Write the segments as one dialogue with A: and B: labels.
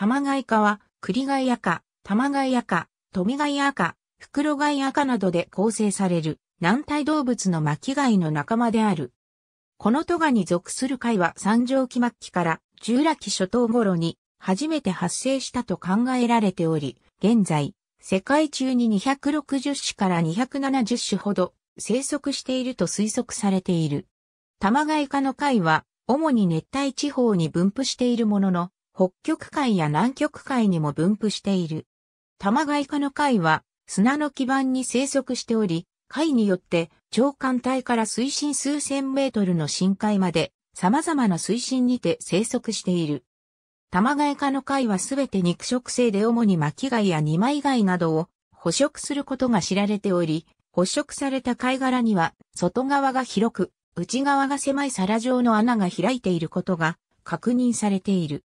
A: 玉
B: 貝科は、栗貝赤、玉貝赤、富貝赤、袋貝赤などで構成される、軟体動物の巻貝の仲間である。このトガに属する貝は三畳期末期から十来期初頭頃に初めて発生したと考えられており、現在、世界中に260種から270種ほど生息していると推測されている。玉貝科の貝は主に熱帯地方に分布しているものの、北極海や南極海にも分布している。玉貝科の貝は砂の基盤に生息しており、貝によって長艦帯から水深数千メートルの深海まで様々な水深にて生息している。玉貝科の貝はすべて肉食性で主に巻貝や二枚貝などを捕食することが知られており、捕食された貝殻には外側が広く、内側が狭い皿状の穴が開いていることが確認されている。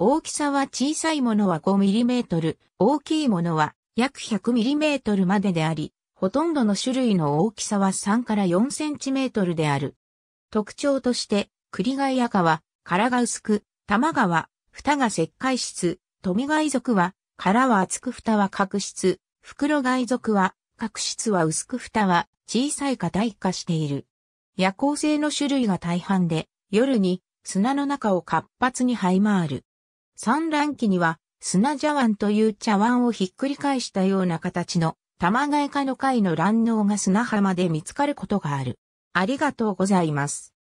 B: 大きさは小さいものは 5mm、大きいものは約 100mm までであり、ほとんどの種類の大きさは3から 4cm である。特徴として、栗貝赤は、殻が薄く、玉川、蓋が石灰質、富貝属は、殻は厚く蓋は角質、袋貝属は、角質は薄く蓋は小さい硬い化している。夜行性の種類が大半で、夜に砂の中を活発に這い回る。産卵期には砂茶碗という茶碗をひっくり返したような形の玉貝科の貝の卵嚢が砂浜で見つかることがある。ありがとうございます。